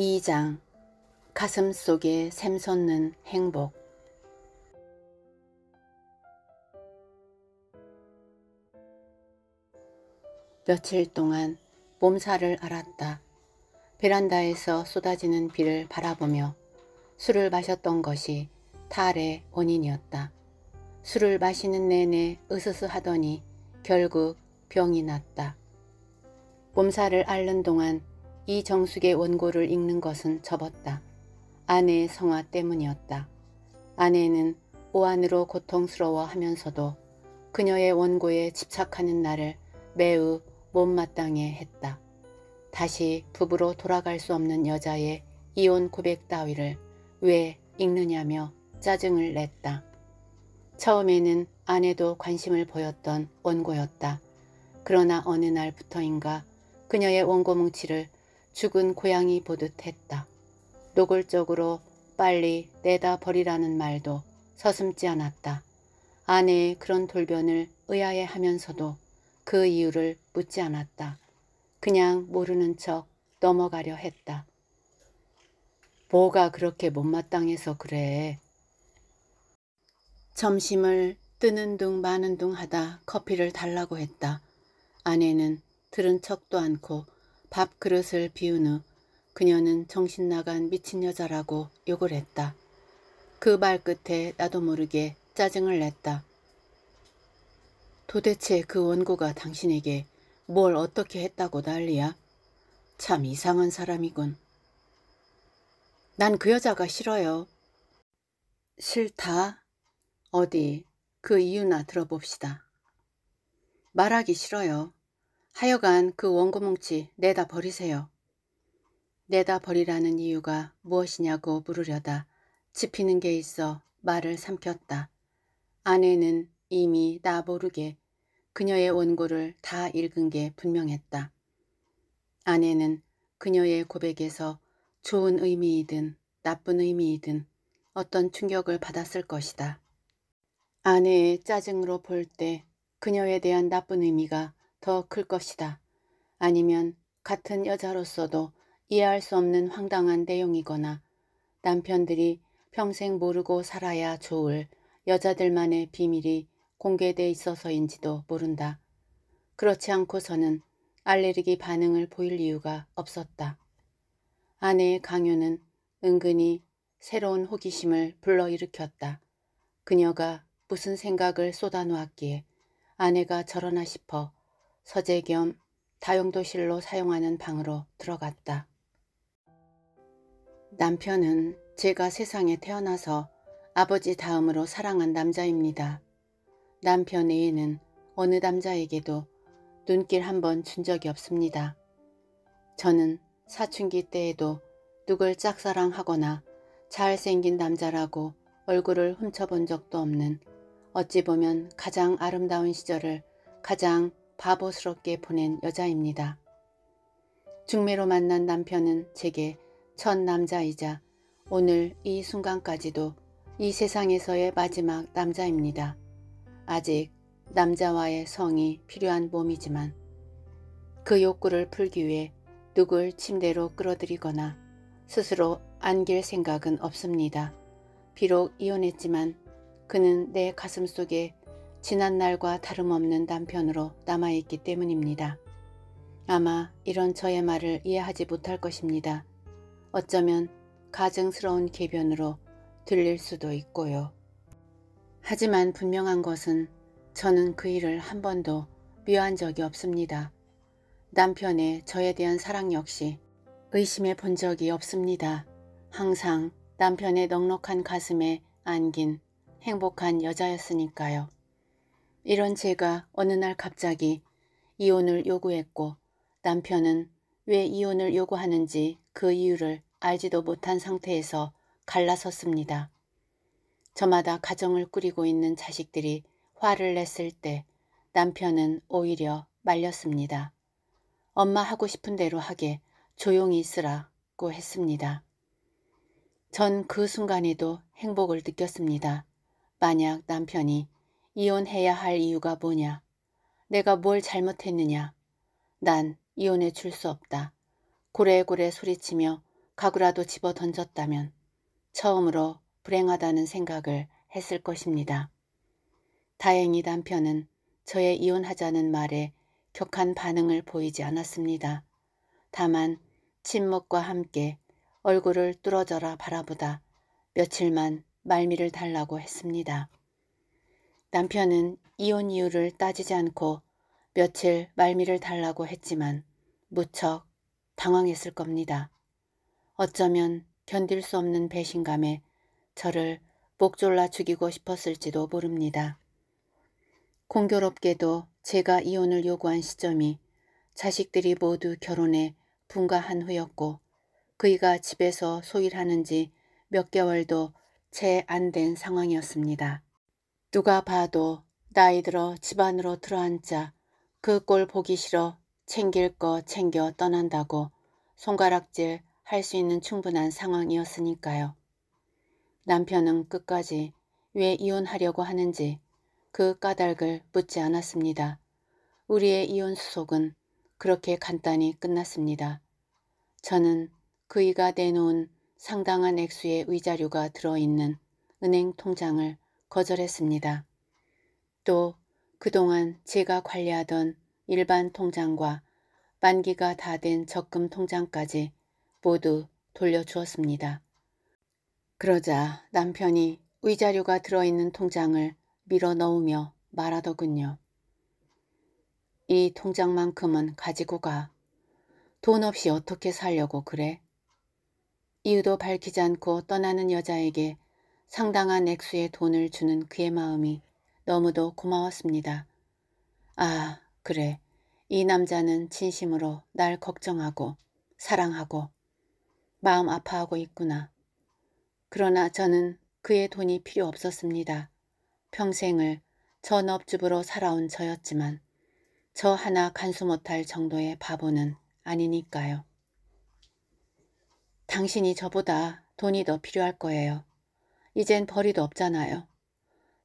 2장 가슴 속에 샘솟는 행복 며칠 동안 몸살을 앓았다. 베란다에서 쏟아지는 비를 바라보며 술을 마셨던 것이 탈의 원인이었다. 술을 마시는 내내 으스스 하더니 결국 병이 났다. 몸살을 앓는 동안 이정숙의 원고를 읽는 것은 접었다. 아내의 성화 때문이었다. 아내는 오한으로 고통스러워 하면서도 그녀의 원고에 집착하는 나를 매우 못마땅해 했다. 다시 부부로 돌아갈 수 없는 여자의 이혼 고백 따위를 왜 읽느냐며 짜증을 냈다. 처음에는 아내도 관심을 보였던 원고였다. 그러나 어느 날부터인가 그녀의 원고 뭉치를 죽은 고양이 보듯 했다. 노골적으로 빨리 내다 버리라는 말도 서슴지 않았다. 아내의 그런 돌변을 의아해하면서도 그 이유를 묻지 않았다. 그냥 모르는 척 넘어가려 했다. 뭐가 그렇게 못마땅해서 그래. 점심을 뜨는 둥 마는 둥 하다 커피를 달라고 했다. 아내는 들은 척도 않고 밥그릇을 비운 후 그녀는 정신나간 미친 여자라고 욕을 했다. 그 말끝에 나도 모르게 짜증을 냈다. 도대체 그 원고가 당신에게 뭘 어떻게 했다고 난리야? 참 이상한 사람이군. 난 그 여자가 싫어요. 싫다? 어디 그 이유나 들어봅시다. 말하기 싫어요. 하여간 그 원고뭉치 내다 버리세요. 내다 버리라는 이유가 무엇이냐고 물으려다 지피는 게 있어 말을 삼켰다. 아내는 이미 나 모르게 그녀의 원고를 다 읽은 게 분명했다. 아내는 그녀의 고백에서 좋은 의미이든 나쁜 의미이든 어떤 충격을 받았을 것이다. 아내의 짜증으로 볼 때 그녀에 대한 나쁜 의미가 더클 것이다. 아니면 같은 여자로서도 이해할 수 없는 황당한 내용이거나 남편들이 평생 모르고 살아야 좋을 여자들만의 비밀이 공개돼 있어서인지도 모른다. 그렇지 않고서는 알레르기 반응을 보일 이유가 없었다. 아내의 강요는 은근히 새로운 호기심을 불러일으켰다. 그녀가 무슨 생각을 쏟아놓았기에 아내가 저러나 싶어 서재 겸 다용도실로 사용하는 방으로 들어갔다. 남편은 제가 세상에 태어나서 아버지 다음으로 사랑한 남자입니다. 남편 외에는 어느 남자에게도 눈길 한 번 준 적이 없습니다. 저는 사춘기 때에도 누굴 짝사랑하거나 잘생긴 남자라고 얼굴을 훔쳐본 적도 없는 어찌 보면 가장 아름다운 시절을 가장 바보스럽게 보낸 여자입니다. 중매로 만난 남편은 제게 첫 남자이자 오늘 이 순간까지도 이 세상에서의 마지막 남자입니다. 아직 남자와의 성이 필요한 몸이지만 그 욕구를 풀기 위해 누굴 침대로 끌어들이거나 스스로 안길 생각은 없습니다. 비록 이혼했지만 그는 내 가슴 속에 지난 날과 다름없는 단편으로 남아있기 때문입니다. 아마 이런 저의 말을 이해하지 못할 것입니다. 어쩌면 가증스러운 개변으로 들릴 수도 있고요. 하지만 분명한 것은 저는 그 일을 한 번도 미워한 적이 없습니다. 남편의 저에 대한 사랑 역시 의심해 본 적이 없습니다. 항상 남편의 넉넉한 가슴에 안긴 행복한 여자였으니까요. 이런 제가 어느 날 갑자기 이혼을 요구했고 남편은 왜 이혼을 요구하는지 그 이유를 알지도 못한 상태에서 갈라섰습니다. 저마다 가정을 꾸리고 있는 자식들이 화를 냈을 때 남편은 오히려 말렸습니다. 엄마 하고 싶은 대로 하게 조용히 있으라고 했습니다. 전 그 순간에도 행복을 느꼈습니다. 만약 남편이 이혼해야 할 이유가 뭐냐? 내가 뭘 잘못했느냐? 난 이혼해 줄 수 없다. 고래고래 소리치며 가구라도 집어 던졌다면 처음으로 불행하다는 생각을 했을 것입니다. 다행히 남편은 저의 이혼하자는 말에 격한 반응을 보이지 않았습니다. 다만 침묵과 함께 얼굴을 뚫어져라 바라보다 며칠만 말미를 달라고 했습니다. 남편은 이혼 이유를 따지지 않고 며칠 말미를 달라고 했지만 무척 당황했을 겁니다. 어쩌면 견딜 수 없는 배신감에 저를 목졸라 죽이고 싶었을지도 모릅니다. 공교롭게도 제가 이혼을 요구한 시점이 자식들이 모두 결혼에 분가한 후였고 그이가 집에서 소일하는지 몇 개월도 채 안 된 상황이었습니다. 누가 봐도 나이 들어 집안으로 들어앉자 그 꼴 보기 싫어 챙길 거 챙겨 떠난다고 손가락질 할 수 있는 충분한 상황이었으니까요. 남편은 끝까지 왜 이혼하려고 하는지 그 까닭을 묻지 않았습니다. 우리의 이혼 수속은 그렇게 간단히 끝났습니다. 저는 그이가 내놓은 상당한 액수의 위자료가 들어있는 은행 통장을 거절했습니다. 또 그동안 제가 관리하던 일반 통장과 만기가 다 된 적금 통장까지 모두 돌려주었습니다. 그러자 남편이 의자료가 들어있는 통장을 밀어 넣으며 말하더군요. 이 통장만큼은 가지고 가. 돈 없이 어떻게 살려고 그래? 이유도 밝히지 않고 떠나는 여자에게 상당한 액수의 돈을 주는 그의 마음이 너무도 고마웠습니다. 아, 그래. 이 남자는 진심으로 날 걱정하고 사랑하고 마음 아파하고 있구나. 그러나 저는 그의 돈이 필요 없었습니다. 평생을 전업주부로 살아온 저였지만 저 하나 간수 못할 정도의 바보는 아니니까요. 당신이 저보다 돈이 더 필요할 거예요. 이젠 벌이도 없잖아요.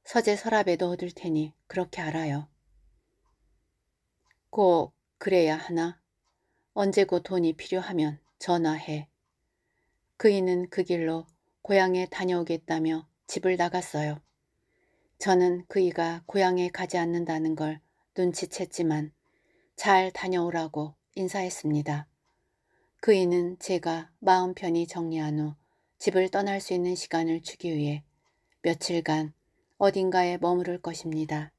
서재 서랍에 넣어둘 테니 그렇게 알아요. 꼭 그래야 하나? 언제고 돈이 필요하면 전화해. 그이는 그 길로 고향에 다녀오겠다며 집을 나갔어요. 저는 그이가 고향에 가지 않는다는 걸 눈치챘지만 잘 다녀오라고 인사했습니다. 그이는 제가 마음 편히 정리한 후 집을 떠날 수 있는 시간을 주기 위해 며칠간 어딘가에 머무를 것입니다.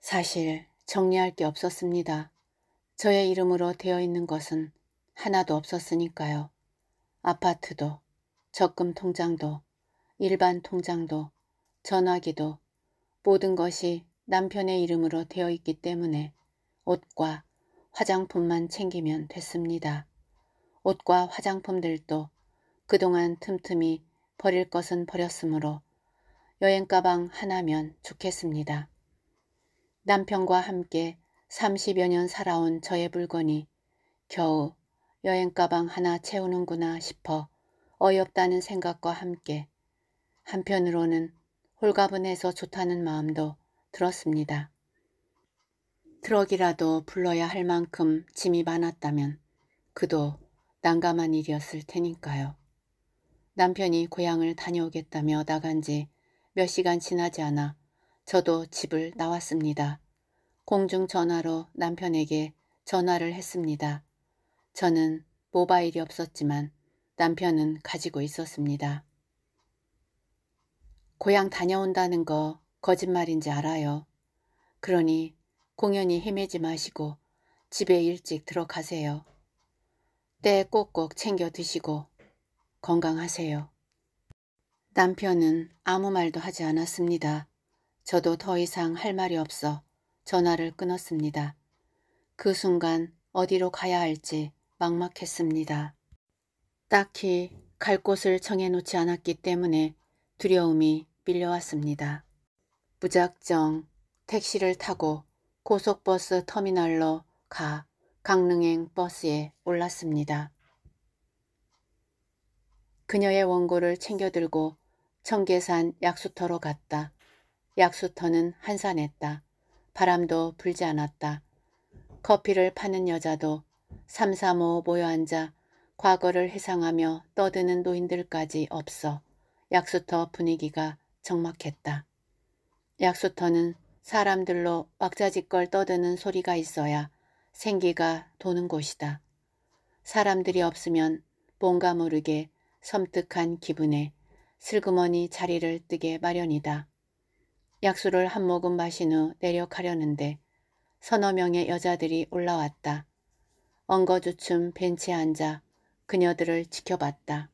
사실 정리할 게 없었습니다. 저의 이름으로 되어 있는 것은 하나도 없었으니까요. 아파트도, 적금 통장도, 일반 통장도, 전화기도 모든 것이 남편의 이름으로 되어 있기 때문에 옷과 화장품만 챙기면 됐습니다. 옷과 화장품들도 그동안 틈틈이 버릴 것은 버렸으므로 여행 가방 하나면 좋겠습니다. 남편과 함께 30여 년 살아온 저의 물건이 겨우 여행 가방 하나 채우는구나 싶어 어이없다는 생각과 함께 한편으로는 홀가분해서 좋다는 마음도 들었습니다. 트럭이라도 불러야 할 만큼 짐이 많았다면 그도 난감한 일이었을 테니까요. 남편이 고향을 다녀오겠다며 나간 지 몇 시간 지나지 않아 저도 집을 나왔습니다. 공중전화로 남편에게 전화를 했습니다. 저는 모바일이 없었지만 남편은 가지고 있었습니다. 고향 다녀온다는 거 거짓말인지 알아요. 그러니 공연히 헤매지 마시고 집에 일찍 들어가세요. 때 꼭꼭 챙겨 드시고 건강하세요. 남편은 아무 말도 하지 않았습니다. 저도 더 이상 할 말이 없어 전화를 끊었습니다. 그 순간 어디로 가야 할지 막막했습니다. 딱히 갈 곳을 정해놓지 않았기 때문에 두려움이 밀려왔습니다. 무작정 택시를 타고 고속버스 터미널로 가 강릉행 버스에 올랐습니다. 그녀의 원고를 챙겨들고 청계산 약수터로 갔다. 약수터는 한산했다. 바람도 불지 않았다. 커피를 파는 여자도 삼삼오오 모여 앉아 과거를 회상하며 떠드는 노인들까지 없어 약수터 분위기가 적막했다. 약수터는 사람들로 왁자지껄 떠드는 소리가 있어야 생기가 도는 곳이다. 사람들이 없으면 뭔가 모르게 섬뜩한 기분에 슬그머니 자리를 뜨게 마련이다. 약수를 한 모금 마신 후 내려가려는데 서너 명의 여자들이 올라왔다. 엉거주춤 벤치에 앉아 그녀들을 지켜봤다.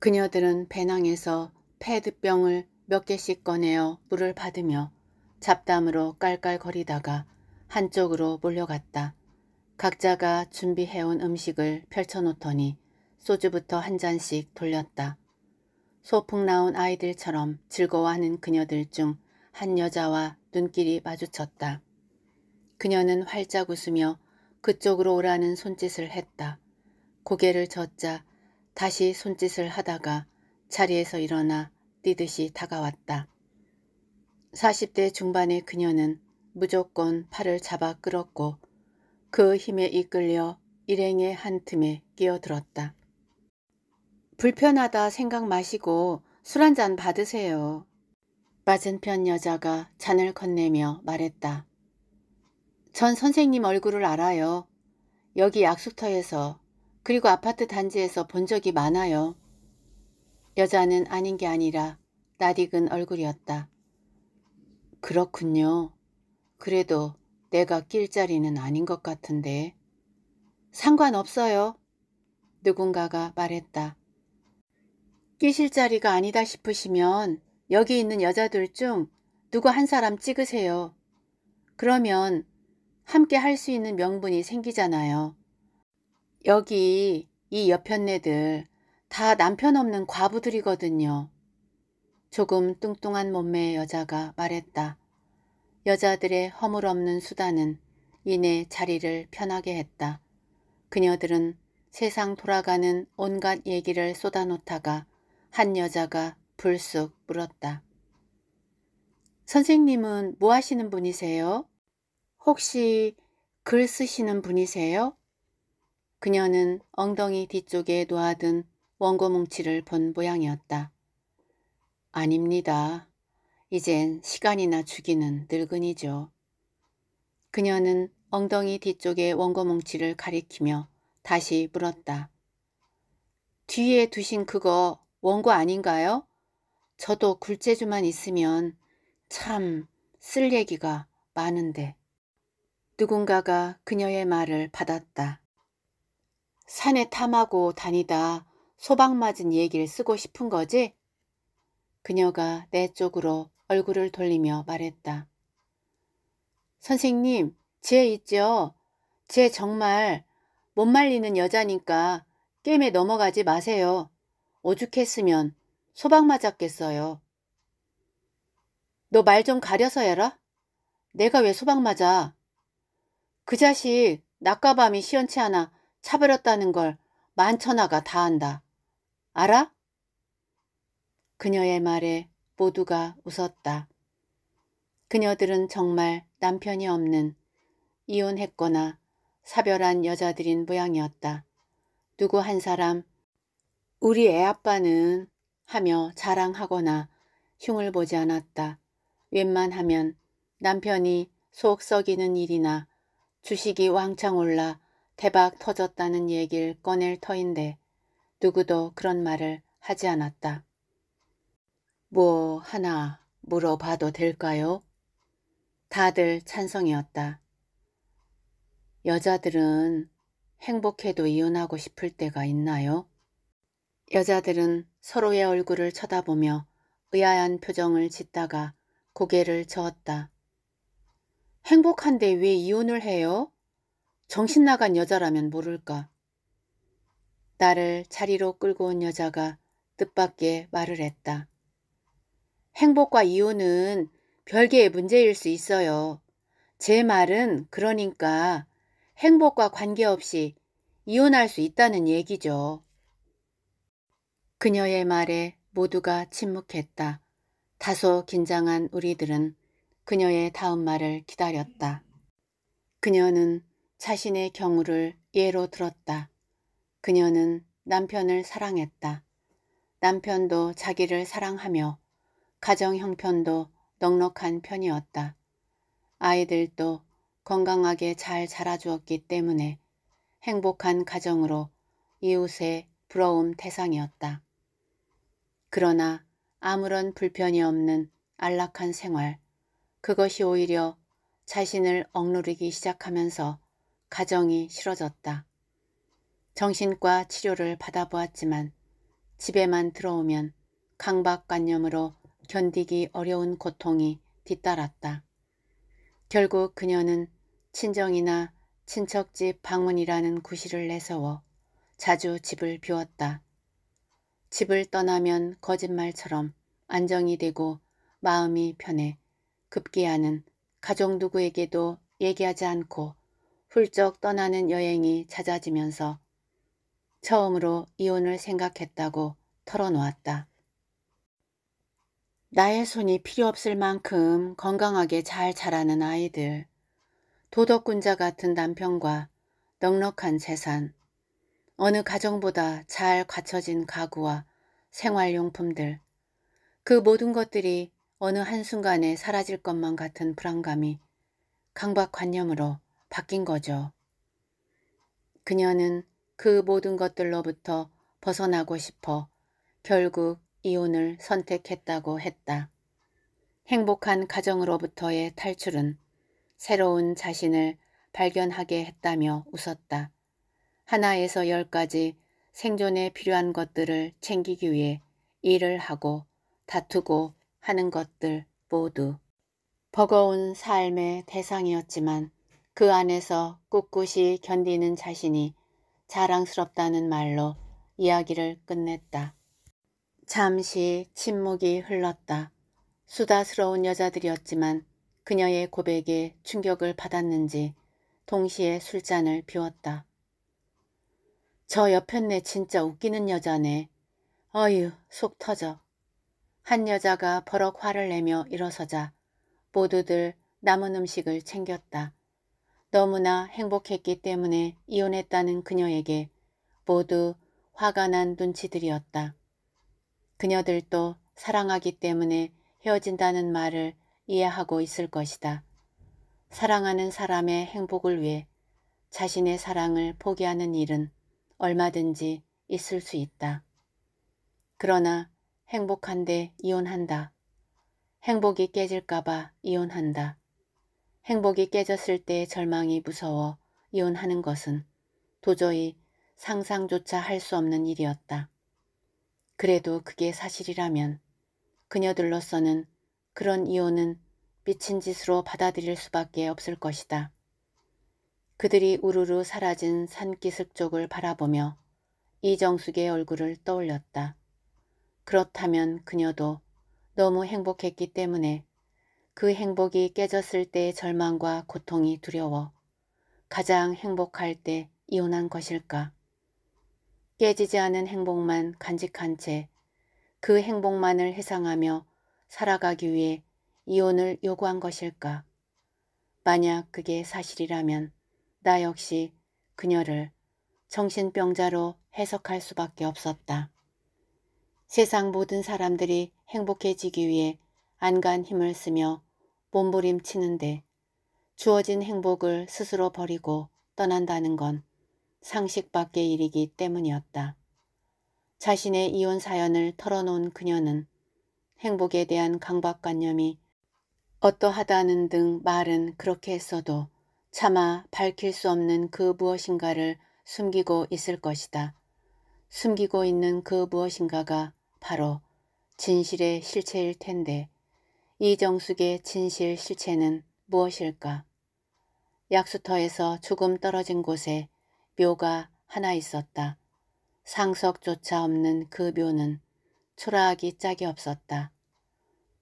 그녀들은 배낭에서 패드병을 몇 개씩 꺼내어 물을 받으며 잡담으로 깔깔거리다가 한쪽으로 몰려갔다. 각자가 준비해온 음식을 펼쳐놓더니 소주부터 한 잔씩 돌렸다. 소풍 나온 아이들처럼 즐거워하는 그녀들 중 한 여자와 눈길이 마주쳤다. 그녀는 활짝 웃으며 그쪽으로 오라는 손짓을 했다. 고개를 젓자 다시 손짓을 하다가 자리에서 일어나 뛰듯이 다가왔다. 40대 중반의 그녀는 무조건 팔을 잡아 끌었고 그 힘에 이끌려 일행의 한 틈에 끼어들었다. 불편하다 생각 마시고 술 한 잔 받으세요. 맞은편 여자가 잔을 건네며 말했다. 전 선생님 얼굴을 알아요. 여기 약수터에서 그리고 아파트 단지에서 본 적이 많아요. 여자는 아닌 게 아니라 낯익은 얼굴이었다. 그렇군요. 그래도 내가 낄 자리는 아닌 것 같은데. 상관없어요. 누군가가 말했다. 끼실 자리가 아니다 싶으시면 여기 있는 여자들 중 누구 한 사람 찍으세요. 그러면 함께 할 수 있는 명분이 생기잖아요. 여기 이 옆편네들 다 남편 없는 과부들이거든요. 조금 뚱뚱한 몸매의 여자가 말했다. 여자들의 허물없는 수단은 이내 자리를 편하게 했다. 그녀들은 세상 돌아가는 온갖 얘기를 쏟아놓다가 한 여자가 불쑥 물었다. 선생님은 뭐 하시는 분이세요? 혹시 글 쓰시는 분이세요? 그녀는 엉덩이 뒤쪽에 놓아둔 원고 뭉치를 본 모양이었다. 아닙니다. 이젠 시간이나 죽이는 늙은이죠. 그녀는 엉덩이 뒤쪽에 원고 뭉치를 가리키며 다시 물었다. 뒤에 두신 그거 원고 아닌가요? 저도 굴재주만 있으면 참 쓸 얘기가 많은데. 누군가가 그녀의 말을 받았다. 산에 탐하고 다니다 소박맞은 얘기를 쓰고 싶은 거지? 그녀가 내 쪽으로 얼굴을 돌리며 말했다. 선생님, 쟤 있죠? 쟤 정말 못 말리는 여자니까 게임에 넘어가지 마세요. 오죽했으면 소방 맞았겠어요. 너 말 좀 가려서 해라. 내가 왜 소방 맞아? 그 자식 낮과 밤이 시원치 않아 차버렸다는 걸 만천하가 다 안다. 알아? 그녀의 말에 모두가 웃었다. 그녀들은 정말 남편이 없는 이혼했거나 사별한 여자들인 모양이었다. 누구 한 사람 우리 애 아빠는 하며 자랑하거나 흉을 보지 않았다. 웬만하면 남편이 속 썩이는 일이나 주식이 왕창 올라 대박 터졌다는 얘길 꺼낼 터인데 누구도 그런 말을 하지 않았다. 뭐 하나 물어봐도 될까요? 다들 찬성이었다. 여자들은 행복해도 이혼하고 싶을 때가 있나요? 여자들은 서로의 얼굴을 쳐다보며 의아한 표정을 짓다가 고개를 저었다. 행복한데 왜 이혼을 해요? 정신 나간 여자라면 모를까. 나를 자리로 끌고 온 여자가 뜻밖의 말을 했다. 행복과 이혼은 별개의 문제일 수 있어요. 제 말은 그러니까 행복과 관계없이 이혼할 수 있다는 얘기죠. 그녀의 말에 모두가 침묵했다. 다소 긴장한 우리들은 그녀의 다음 말을 기다렸다. 그녀는 자신의 경우를 예로 들었다. 그녀는 남편을 사랑했다. 남편도 자기를 사랑하며 가정 형편도 넉넉한 편이었다. 아이들도 건강하게 잘 자라주었기 때문에 행복한 가정으로 이웃의 부러움 대상이었다. 그러나 아무런 불편이 없는 안락한 생활, 그것이 오히려 자신을 억누르기 시작하면서 가정이 싫어졌다. 정신과 치료를 받아보았지만 집에만 들어오면 강박관념으로 견디기 어려운 고통이 뒤따랐다. 결국 그녀는 친정이나 친척집 방문이라는 구실을 내세워 자주 집을 비웠다. 집을 떠나면 거짓말처럼 안정이 되고 마음이 편해 급기야는 가족 누구에게도 얘기하지 않고 훌쩍 떠나는 여행이 잦아지면서 처음으로 이혼을 생각했다고 털어놓았다. 나의 손이 필요 없을 만큼 건강하게 잘 자라는 아이들, 도덕군자 같은 남편과 넉넉한 재산, 어느 가정보다 잘 갖춰진 가구와 생활용품들, 그 모든 것들이 어느 한순간에 사라질 것만 같은 불안감이 강박관념으로 바뀐 거죠. 그녀는 그 모든 것들로부터 벗어나고 싶어 결국 이혼을 선택했다고 했다. 행복한 가정으로부터의 탈출은 새로운 자신을 발견하게 했다며 웃었다. 하나에서 열까지 생존에 필요한 것들을 챙기기 위해 일을 하고 다투고 하는 것들 모두 버거운 삶의 대상이었지만 그 안에서 꿋꿋이 견디는 자신이 자랑스럽다는 말로 이야기를 끝냈다. 잠시 침묵이 흘렀다. 수다스러운 여자들이었지만 그녀의 고백에 충격을 받았는지 동시에 술잔을 비웠다. 저옆에네 진짜 웃기는 여자네. 어휴 속 터져. 한 여자가 버럭 화를 내며 일어서자 모두들 남은 음식을 챙겼다. 너무나 행복했기 때문에 이혼했다는 그녀에게 모두 화가 난 눈치들이었다. 그녀들도 사랑하기 때문에 헤어진다는 말을 이해하고 있을 것이다. 사랑하는 사람의 행복을 위해 자신의 사랑을 포기하는 일은 얼마든지 있을 수 있다. 그러나 행복한데 이혼한다. 행복이 깨질까봐 이혼한다. 행복이 깨졌을 때 절망이 무서워 이혼하는 것은 도저히 상상조차 할 수 없는 일이었다. 그래도 그게 사실이라면 그녀들로서는 그런 이혼은 미친 짓으로 받아들일 수밖에 없을 것이다. 그들이 우르르 사라진 산기슭 쪽을 바라보며 이정숙의 얼굴을 떠올렸다. 그렇다면 그녀도 너무 행복했기 때문에 그 행복이 깨졌을 때의 절망과 고통이 두려워 가장 행복할 때 이혼한 것일까. 깨지지 않은 행복만 간직한 채 그 행복만을 회상하며 살아가기 위해 이혼을 요구한 것일까. 만약 그게 사실이라면 나 역시 그녀를 정신병자로 해석할 수밖에 없었다. 세상 모든 사람들이 행복해지기 위해 안간 힘을 쓰며 몸부림치는데 주어진 행복을 스스로 버리고 떠난다는 건 상식 밖의 일이기 때문이었다. 자신의 이혼 사연을 털어놓은 그녀는 행복에 대한 강박관념이 어떠하다는 등 말은 그렇게 했어도 차마 밝힐 수 없는 그 무엇인가를 숨기고 있을 것이다. 숨기고 있는 그 무엇인가가 바로 진실의 실체일 텐데 이정숙의 진실 실체는 무엇일까? 약수터에서 조금 떨어진 곳에 묘가 하나 있었다. 상석조차 없는 그 묘는 초라하기 짝이 없었다.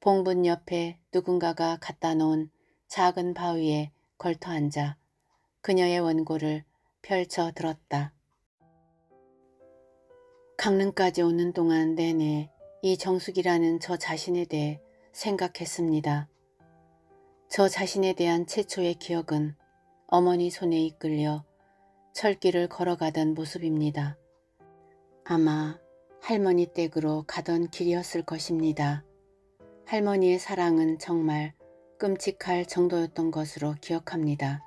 봉분 옆에 누군가가 갖다 놓은 작은 바위에 걸터앉아 그녀의 원고를 펼쳐 들었다. 강릉까지 오는 동안 내내 이 정숙이라는 저 자신에 대해 생각했습니다. 저 자신에 대한 최초의 기억은 어머니 손에 이끌려 철길을 걸어가던 모습입니다. 아마 할머니 댁으로 가던 길이었을 것입니다. 할머니의 사랑은 정말 끔찍할 정도였던 것으로 기억합니다.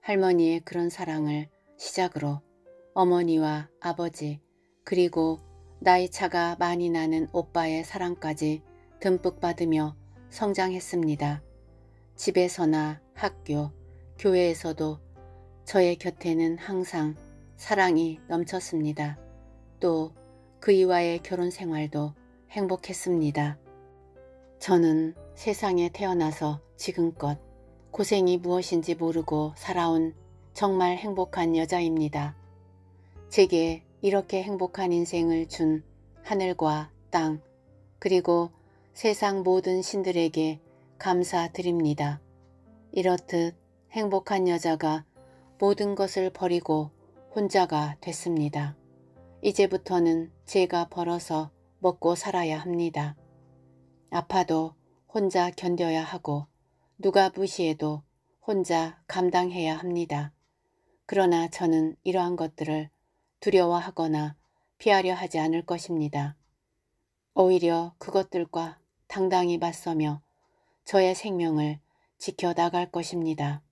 할머니의 그런 사랑을 시작으로 어머니와 아버지 그리고 나이 차가 많이 나는 오빠의 사랑까지 듬뿍 받으며 성장했습니다. 집에서나 학교, 교회에서도 저의 곁에는 항상 사랑이 넘쳤습니다. 또 그이와의 결혼 생활도 행복했습니다. 저는 세상에 태어나서 지금껏 고생이 무엇인지 모르고 살아온 정말 행복한 여자입니다. 제게 이렇게 행복한 인생을 준 하늘과 땅 그리고 세상 모든 신들에게 감사드립니다. 이렇듯 행복한 여자가 모든 것을 버리고 혼자가 됐습니다. 이제부터는 제가 벌어서 먹고 살아야 합니다. 아파도 혼자 견뎌야 하고 누가 무시해도 혼자 감당해야 합니다. 그러나 저는 이러한 것들을 두려워하거나 피하려 하지 않을 것입니다. 오히려 그것들과 당당히 맞서며 저의 생명을 지켜나갈 것입니다.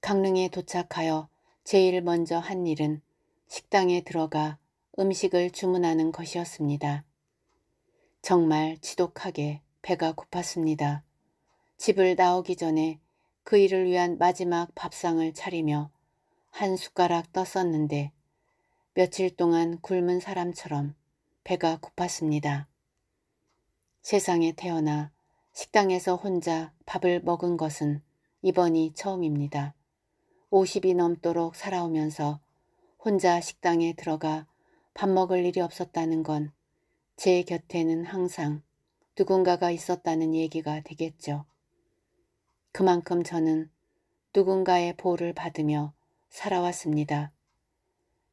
강릉에 도착하여 제일 먼저 한 일은 식당에 들어가 음식을 주문하는 것이었습니다. 정말 지독하게 배가 고팠습니다. 집을 나오기 전에 그 일을 위한 마지막 밥상을 차리며 한 숟가락 떴었는데 며칠 동안 굶은 사람처럼 배가 고팠습니다. 세상에 태어나 식당에서 혼자 밥을 먹은 것은 이번이 처음입니다. 50이 넘도록 살아오면서 혼자 식당에 들어가 밥 먹을 일이 없었다는 건 제 곁에는 항상 누군가가 있었다는 얘기가 되겠죠. 그만큼 저는 누군가의 보호를 받으며 살아왔습니다.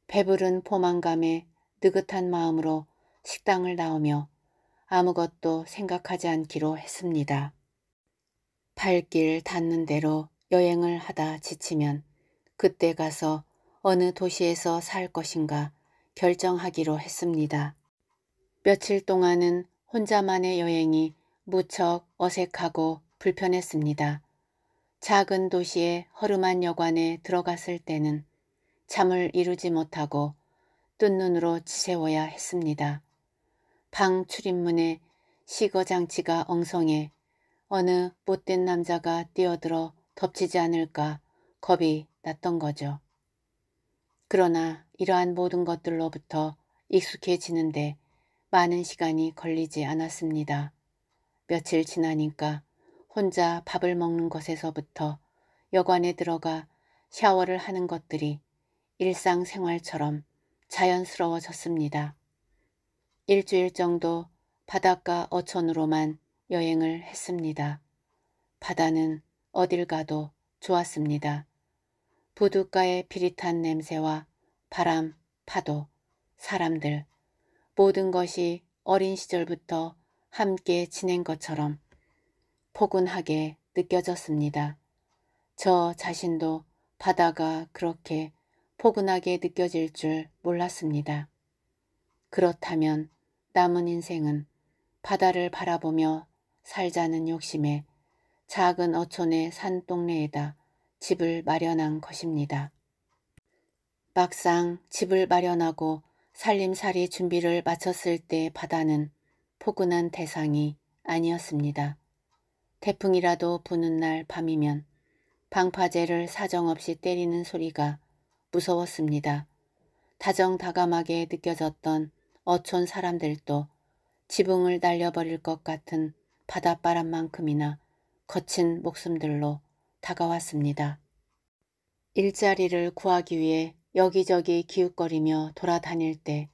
배부른 포만감에 느긋한 마음으로 식당을 나오며 아무것도 생각하지 않기로 했습니다. 발길 닿는 대로 여행을 하다 지치면 그때 가서 어느 도시에서 살 것인가 결정하기로 했습니다. 며칠 동안은 혼자만의 여행이 무척 어색하고 불편했습니다. 작은 도시의 허름한 여관에 들어갔을 때는 잠을 이루지 못하고 뜬눈으로 지새워야 했습니다. 방 출입문에 시거장치가 엉성해 어느 못된 남자가 뛰어들어 덮치지 않을까 겁이 났던 거죠. 그러나 이러한 모든 것들로부터 익숙해지는데 많은 시간이 걸리지 않았습니다. 며칠 지나니까 혼자 밥을 먹는 것에서부터 여관에 들어가 샤워를 하는 것들이 일상생활처럼 자연스러워졌습니다. 일주일 정도 바닷가 어촌으로만 여행을 했습니다. 바다는 어딜 가도 좋았습니다. 부둣가의 비릿한 냄새와 바람, 파도, 사람들, 모든 것이 어린 시절부터 함께 지낸 것처럼 포근하게 느껴졌습니다. 저 자신도 바다가 그렇게 포근하게 느껴질 줄 몰랐습니다. 그렇다면 남은 인생은 바다를 바라보며 살자는 욕심에 작은 어촌의 산동네에다 집을 마련한 것입니다. 막상 집을 마련하고 살림살이 준비를 마쳤을 때 바다는 포근한 대상이 아니었습니다. 태풍이라도 부는 날 밤이면 방파제를 사정없이 때리는 소리가 무서웠습니다. 다정다감하게 느껴졌던 어촌 사람들도 지붕을 날려버릴 것 같은 바닷바람만큼이나 거친 목숨들로 다가왔습니다. 일자리를 구하기 위해 여기저기 기웃거리며 돌아다닐 때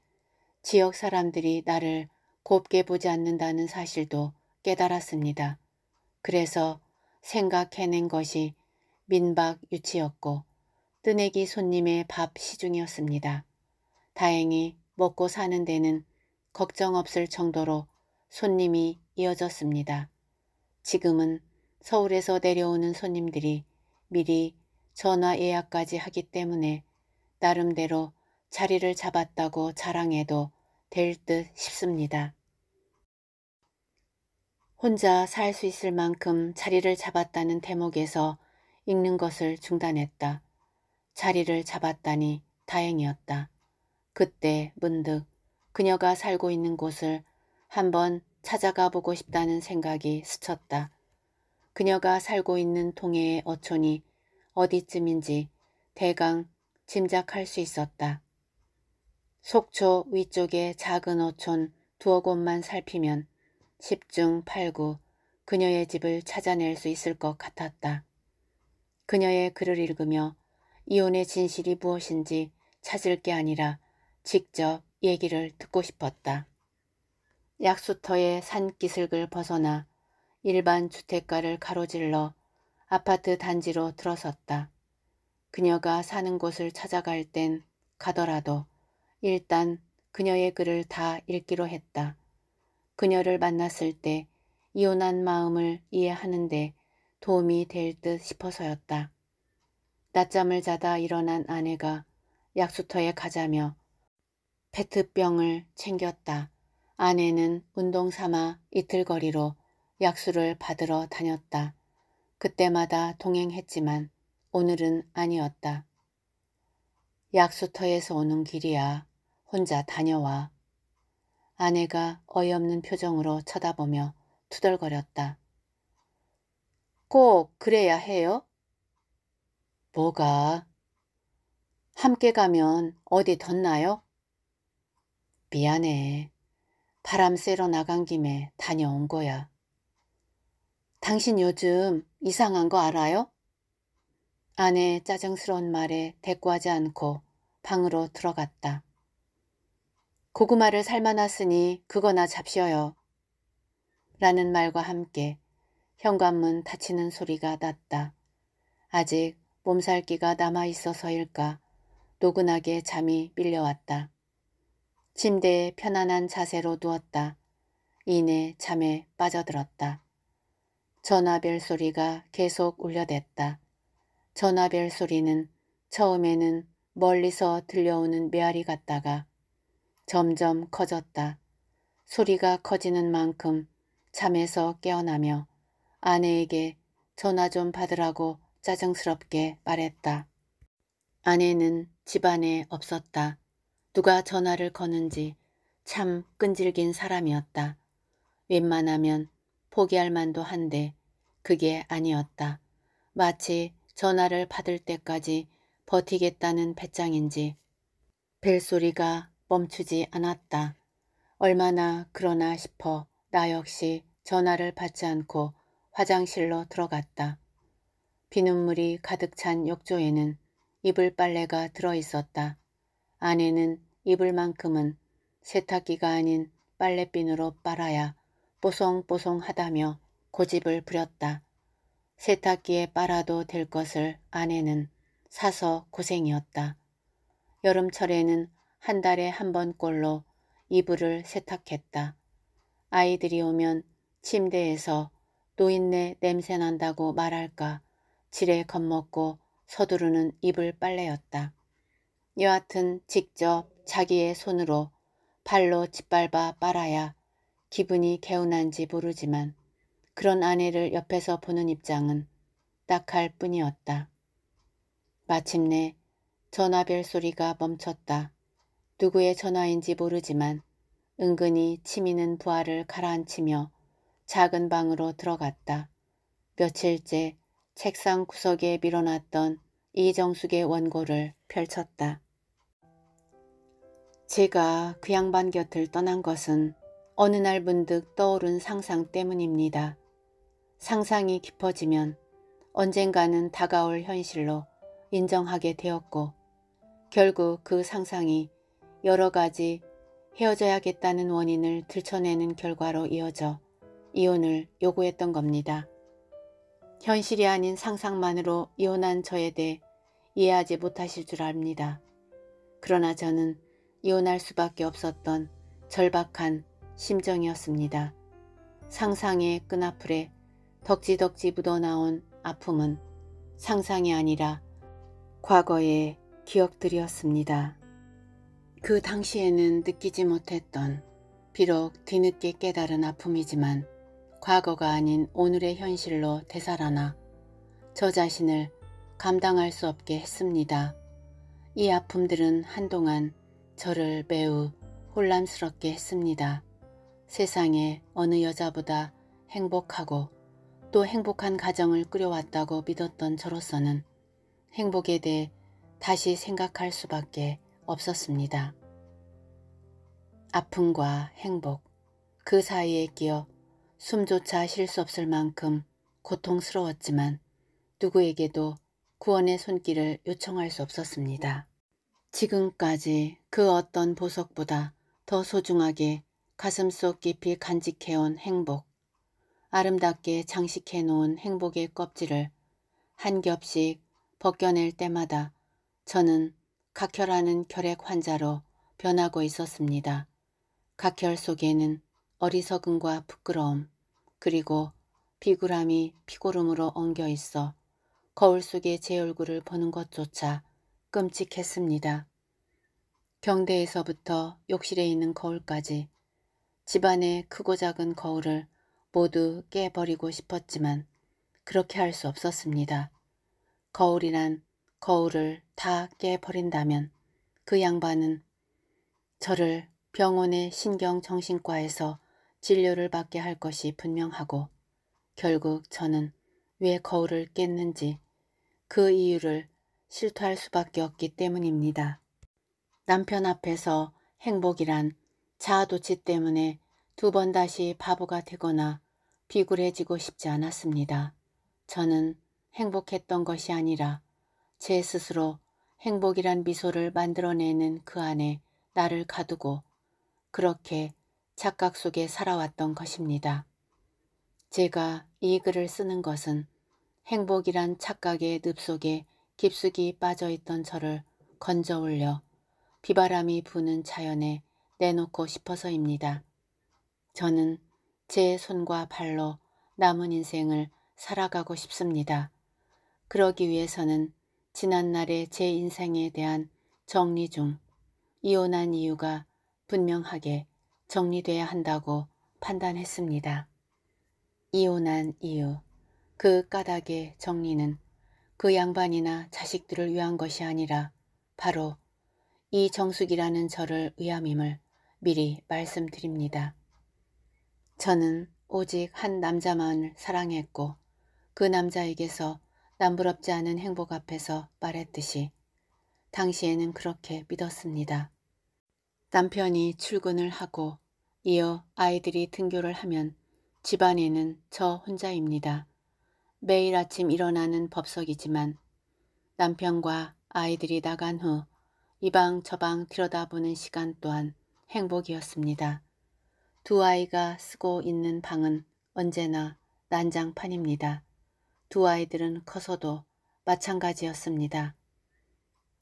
지역 사람들이 나를 곱게 보지 않는다는 사실도 깨달았습니다. 그래서 생각해낸 것이 민박 유치였고 뜨내기 손님의 밥 시중이었습니다. 다행히 먹고 사는 데는 걱정 없을 정도로 손님이 이어졌습니다. 지금은 서울에서 내려오는 손님들이 미리 전화 예약까지 하기 때문에 나름대로 자리를 잡았다고 자랑해도 될 듯 싶습니다. 혼자 살 수 있을 만큼 자리를 잡았다는 대목에서 읽는 것을 중단했다. 자리를 잡았다니 다행이었다. 그때 문득 그녀가 살고 있는 곳을 한번 찾아가 보고 싶다는 생각이 스쳤다. 그녀가 살고 있는 동해의 어촌이 어디쯤인지 대강 짐작할 수 있었다. 속초 위쪽에 작은 어촌 두어 곳만 살피면 10중 8구 그녀의 집을 찾아낼 수 있을 것 같았다. 그녀의 글을 읽으며 이혼의 진실이 무엇인지 찾을 게 아니라 직접 얘기를 듣고 싶었다. 약수터의 산기슭을 벗어나 일반 주택가를 가로질러 아파트 단지로 들어섰다. 그녀가 사는 곳을 찾아갈 땐 가더라도 일단 그녀의 글을 다 읽기로 했다. 그녀를 만났을 때 이혼한 마음을 이해하는데 도움이 될 듯 싶어서였다. 낮잠을 자다 일어난 아내가 약수터에 가자며 페트병을 챙겼다. 아내는 운동 삼아 이틀거리로 약수를 받으러 다녔다. 그때마다 동행했지만 오늘은 아니었다. 약수터에서 오는 길이야. 혼자 다녀와. 아내가 어이없는 표정으로 쳐다보며 투덜거렸다. 꼭 그래야 해요? 뭐가? 함께 가면 어디 덧나요? 미안해. 바람 쐬러 나간 김에 다녀온 거야. 당신 요즘 이상한 거 알아요? 아내의 짜증스러운 말에 대꾸하지 않고 방으로 들어갔다. 고구마를 삶아놨으니 그거나 잡시어요. 라는 말과 함께 현관문 닫히는 소리가 났다. 아직 몸살기가 남아있어서일까 노근하게 잠이 밀려왔다. 침대에 편안한 자세로 누웠다. 이내 잠에 빠져들었다. 전화벨 소리가 계속 울려댔다. 전화벨 소리는 처음에는 멀리서 들려오는 메아리 같다가 점점 커졌다. 소리가 커지는 만큼 잠에서 깨어나며 아내에게 전화 좀 받으라고 짜증스럽게 말했다. 아내는 집안에 없었다. 누가 전화를 거는지 참 끈질긴 사람이었다. 웬만하면 포기할 만도 한데 그게 아니었다. 마치 전화를 받을 때까지 버티겠다는 배짱인지 벨소리가 멈추지 않았다. 얼마나 그러나 싶어 나 역시 전화를 받지 않고 화장실로 들어갔다. 비눗물이 가득 찬 욕조에는 이불 빨래가 들어있었다. 안에는 이불만큼은 세탁기가 아닌 빨래빈으로 빨아야 뽀송뽀송하다며 고집을 부렸다. 세탁기에 빨아도 될 것을 아내는 사서 고생이었다. 여름철에는 한 달에 한 번꼴로 이불을 세탁했다. 아이들이 오면 침대에서 노인네 냄새난다고 말할까 지레 겁먹고 서두르는 이불 빨래였다. 여하튼 직접 자기의 손으로 발로 짓밟아 빨아야 기분이 개운한지 모르지만 그런 아내를 옆에서 보는 입장은 딱할 뿐이었다. 마침내 전화벨 소리가 멈췄다. 누구의 전화인지 모르지만 은근히 치미는 부하를 가라앉히며 작은 방으로 들어갔다. 며칠째 책상 구석에 밀어놨던 이정숙의 원고를 펼쳤다. 제가 그 양반 곁을 떠난 것은 어느 날 문득 떠오른 상상 때문입니다. 상상이 깊어지면 언젠가는 다가올 현실로 인정하게 되었고 결국 그 상상이 여러 가지 헤어져야겠다는 원인을 들춰내는 결과로 이어져 이혼을 요구했던 겁니다. 현실이 아닌 상상만으로 이혼한 저에 대해 이해하지 못하실 줄 압니다. 그러나 저는 이혼할 수밖에 없었던 절박한 심정이었습니다. 상상의 끈앞을에 덕지덕지 묻어나온 아픔은 상상이 아니라 과거의 기억들이었습니다. 그 당시에는 느끼지 못했던 비록 뒤늦게 깨달은 아픔이지만 과거가 아닌 오늘의 현실로 되살아나 저 자신을 감당할 수 없게 했습니다. 이 아픔들은 한동안 저를 매우 혼란스럽게 했습니다. 세상에 어느 여자보다 행복하고 또 행복한 가정을 꾸려왔다고 믿었던 저로서는 행복에 대해 다시 생각할 수밖에 없었습니다. 아픔과 행복, 그 사이에 끼어 숨조차 쉴 수 없을 만큼 고통스러웠지만 누구에게도 구원의 손길을 요청할 수 없었습니다. 지금까지 그 어떤 보석보다 더 소중하게 가슴속 깊이 간직해온 행복, 아름답게 장식해 놓은 행복의 껍질을 한 겹씩 벗겨낼 때마다 저는 각혈하는 결핵 환자로 변하고 있었습니다. 각혈 속에는 어리석음과 부끄러움 그리고 비굴함이 피고름으로 엉겨 있어 거울 속에 제 얼굴을 보는 것조차 끔찍했습니다. 경대에서부터 욕실에 있는 거울까지 집안의 크고 작은 거울을 모두 깨버리고 싶었지만 그렇게 할 수 없었습니다. 거울이란 거울을 다 깨버린다면 그 양반은 저를 병원의 신경정신과에서 진료를 받게 할 것이 분명하고 결국 저는 왜 거울을 깼는지 그 이유를 실토할 수밖에 없기 때문입니다. 남편 앞에서 행복이란 자아도취 때문에 두 번 다시 바보가 되거나 비굴해지고 싶지 않았습니다. 저는 행복했던 것이 아니라 제 스스로 행복이란 미소를 만들어내는 그 안에 나를 가두고 그렇게 착각 속에 살아왔던 것입니다. 제가 이 글을 쓰는 것은 행복이란 착각의 늪 속에 깊숙이 빠져있던 저를 건져 올려 비바람이 부는 자연에 내놓고 싶어서입니다. 저는 제 손과 발로 남은 인생을 살아가고 싶습니다. 그러기 위해서는 지난날의 제 인생에 대한 정리 중 이혼한 이유가 분명하게 정리돼야 한다고 판단했습니다. 이혼한 이유, 그 까닭의 정리는 그 양반이나 자식들을 위한 것이 아니라 바로 이정숙이라는 저를 위함임을 미리 말씀드립니다. 저는 오직 한 남자만을 사랑했고 그 남자에게서 남부럽지 않은 행복 앞에서 말했듯이 당시에는 그렇게 믿었습니다. 남편이 출근을 하고 이어 아이들이 등교를 하면 집안에는 저 혼자입니다. 매일 아침 일어나는 법석이지만 남편과 아이들이 나간 후 이 방 저 방 들여다보는 시간 또한 행복이었습니다. 두 아이가 쓰고 있는 방은 언제나 난장판입니다. 두 아이들은 커서도 마찬가지였습니다.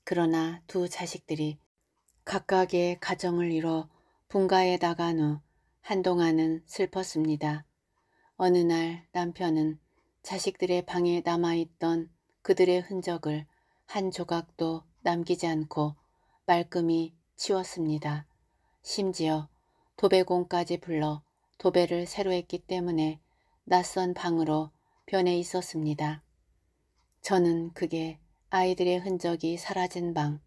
그러나 두 자식들이 각각의 가정을 이뤄 분가에 나간 후 한동안은 슬펐습니다. 어느 날 남편은 자식들의 방에 남아있던 그들의 흔적을 한 조각도 남기지 않고 말끔히 치웠습니다. 심지어 도배공까지 불러 도배를 새로 했기 때문에 낯선 방으로 변해 있었습니다. 저는 그게 아이들의 흔적이 사라진 방,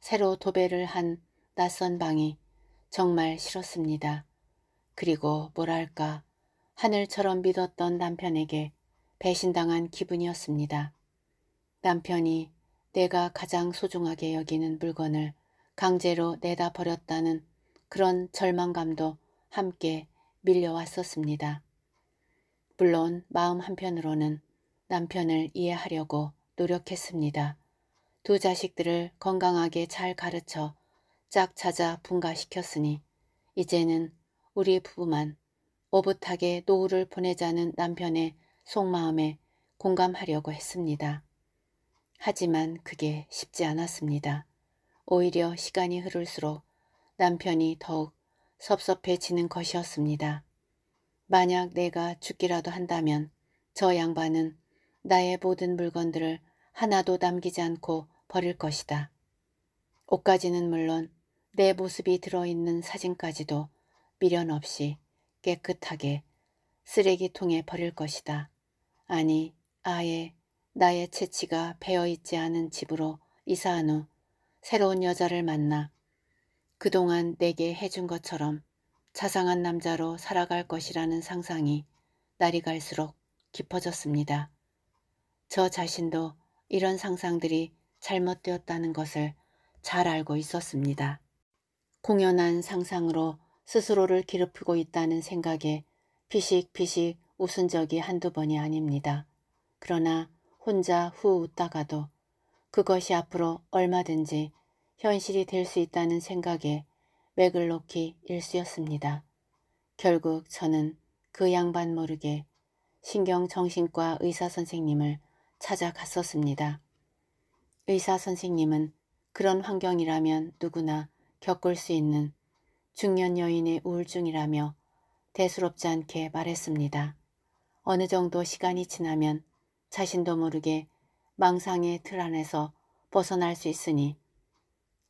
새로 도배를 한 낯선 방이 정말 싫었습니다. 그리고 뭐랄까 하늘처럼 믿었던 남편에게 배신당한 기분이었습니다. 남편이 내가 가장 소중하게 여기는 물건을 강제로 내다 버렸다는 그런 절망감도 함께 밀려왔었습니다. 물론 마음 한편으로는 남편을 이해하려고 노력했습니다. 두 자식들을 건강하게 잘 가르쳐 짝 찾아 분가시켰으니 이제는 우리 부부만 오붓하게 노후를 보내자는 남편의 속마음에 공감하려고 했습니다. 하지만 그게 쉽지 않았습니다. 오히려 시간이 흐를수록 남편이 더욱 섭섭해지는 것이었습니다. 만약 내가 죽기라도 한다면 저 양반은 나의 모든 물건들을 하나도 남기지 않고 버릴 것이다. 옷까지는 물론 내 모습이 들어있는 사진까지도 미련 없이 깨끗하게 쓰레기통에 버릴 것이다. 아니 아예 나의 채취가 배어있지 않은 집으로 이사한 후 새로운 여자를 만나 그동안 내게 해준 것처럼 자상한 남자로 살아갈 것이라는 상상이 날이 갈수록 깊어졌습니다. 저 자신도 이런 상상들이 잘못되었다는 것을 잘 알고 있었습니다. 공연한 상상으로 스스로를 기히고 있다는 생각에 피식피식 웃은 적이 한두 번이 아닙니다. 그러나 혼자 후 웃다가도 그것이 앞으로 얼마든지 현실이 될 수 있다는 생각에 맥글 놓기 일쑤였습니다. 결국 저는 그 양반 모르게 신경정신과 의사선생님을 찾아갔었습니다. 의사선생님은 그런 환경이라면 누구나 겪을 수 있는 중년 여인의 우울증이라며 대수롭지 않게 말했습니다. 어느 정도 시간이 지나면 자신도 모르게 망상의 틀 안에서 벗어날 수 있으니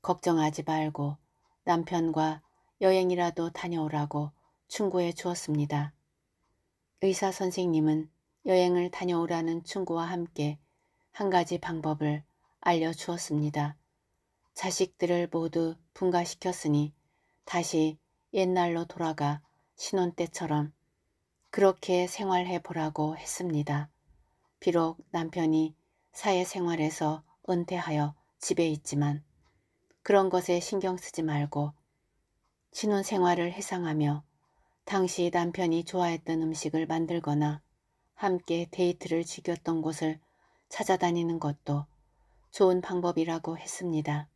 걱정하지 말고 남편과 여행이라도 다녀오라고 충고해 주었습니다. 의사 선생님은 여행을 다녀오라는 충고와 함께 한 가지 방법을 알려주었습니다. 자식들을 모두 분가시켰으니 다시 옛날로 돌아가 신혼 때처럼 그렇게 생활해 보라고 했습니다. 비록 남편이 사회생활에서 은퇴하여 집에 있지만 그런 것에 신경 쓰지 말고 신혼 생활을 회상하며 당시 남편이 좋아했던 음식을 만들거나 함께 데이트를 즐겼던 곳을 찾아다니는 것도 좋은 방법이라고 했습니다.